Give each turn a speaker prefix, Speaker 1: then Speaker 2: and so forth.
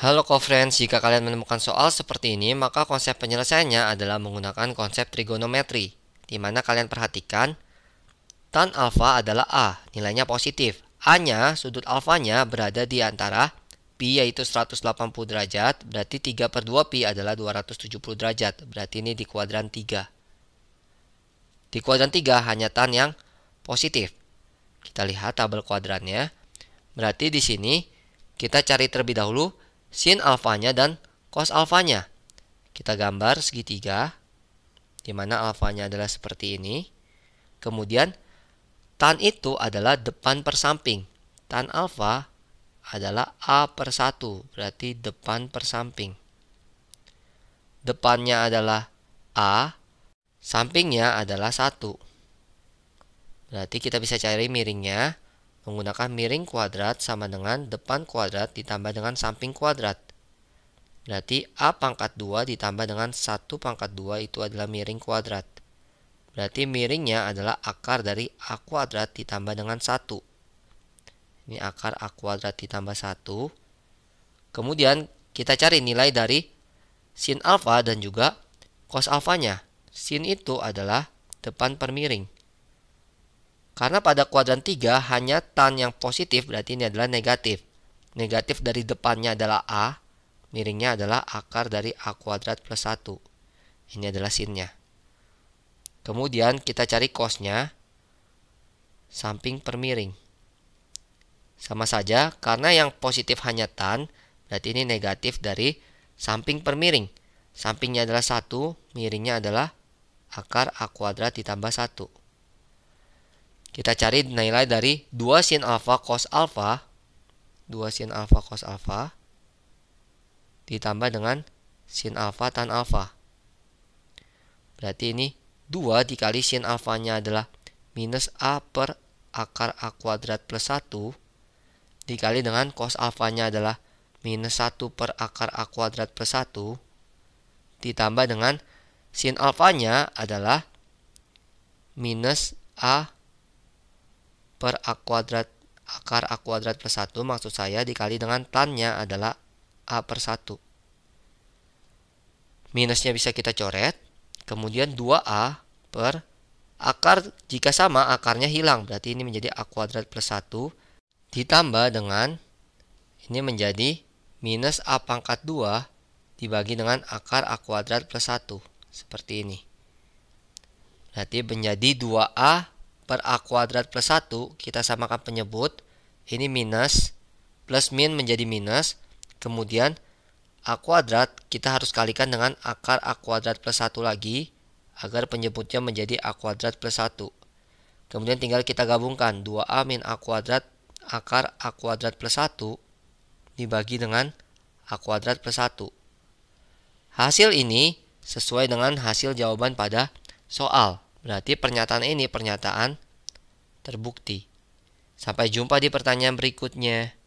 Speaker 1: Halo co-friends, jika kalian menemukan soal seperti ini, maka konsep penyelesaiannya adalah menggunakan konsep trigonometri, di mana kalian perhatikan tan alfa adalah A, nilainya positif. A-nya, sudut alfanya berada di antara pi yaitu 180 derajat, berarti 3 per 2 pi adalah 270 derajat, berarti ini di kuadran 3. Di kuadran 3 hanya tan yang positif. Kita lihat tabel kuadrannya. Berarti di sini kita cari terlebih dahulu sin alfanya dan cos alfanya. Kita gambar segitiga di mana alfanya adalah seperti ini. Kemudian tan itu adalah depan persamping Tan alfa adalah A per 1, berarti depan persamping Depannya adalah A, sampingnya adalah 1. Berarti kita bisa cari miringnya menggunakan miring kuadrat sama dengan depan kuadrat ditambah dengan samping kuadrat. Berarti A pangkat 2 ditambah dengan 1 pangkat 2 itu adalah miring kuadrat. Berarti miringnya adalah akar dari A kuadrat ditambah dengan 1. Ini akar A kuadrat ditambah 1. Kemudian kita cari nilai dari sin alfa dan juga cos alfanya. Sin itu adalah depan per miring. Karena pada kuadran 3 hanya tan yang positif berarti ini adalah negatif. Negatif dari depannya adalah A, miringnya adalah akar dari A kuadrat plus 1. Ini adalah sinnya. Kemudian kita cari cosnya, samping per miring. Sama saja, karena yang positif hanya tan, berarti ini negatif dari samping per miring. Sampingnya adalah 1, miringnya adalah akar A kuadrat ditambah 1. Kita cari nilai dari 2 sin alfa cos alfa 2 sin alfa cos alfa ditambah dengan sin alfa tan alfa. Berarti ini 2 dikali sin alfanya adalah minus A per akar A kuadrat plus 1 dikali dengan cos alfanya adalah minus 1 per akar A kuadrat plus 1 ditambah dengan sin alfanya adalah minus A per A kuadrat akar A kuadrat per 1 maksud saya dikali dengan tannya adalah A per 1. Minusnya bisa kita coret. Kemudian 2A per akar jika sama akarnya hilang. Berarti ini menjadi A kuadrat plus 1 ditambah dengan ini menjadi minus A pangkat 2 dibagi dengan akar A kuadrat plus 1 seperti ini berarti menjadi 2A per A kuadrat plus 1, kita samakan penyebut. Ini minus, plus min menjadi minus. Kemudian A kuadrat kita harus kalikan dengan akar A kuadrat plus 1 lagi, agar penyebutnya menjadi A kuadrat plus 1. Kemudian tinggal kita gabungkan 2A min A kuadrat akar A kuadrat plus 1 dibagi dengan A kuadrat plus 1. Hasil ini sesuai dengan hasil jawaban pada soal. Berarti pernyataan ini pernyataan terbukti. Sampai jumpa di pertanyaan berikutnya.